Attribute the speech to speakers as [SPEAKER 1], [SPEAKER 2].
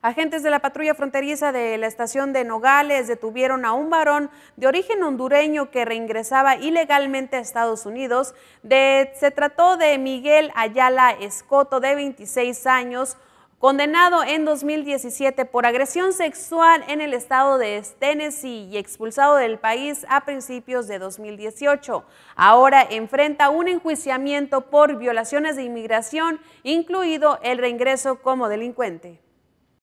[SPEAKER 1] Agentes de la patrulla fronteriza de la estación de Nogales detuvieron a un varón de origen hondureño que reingresaba ilegalmente a Estados Unidos. se trató de Miguel Ayala Escoto, de 26 años, condenado en 2017 por agresión sexual en el estado de Tennessee y expulsado del país a principios de 2018. Ahora enfrenta un enjuiciamiento por violaciones de inmigración, incluido el reingreso como delincuente.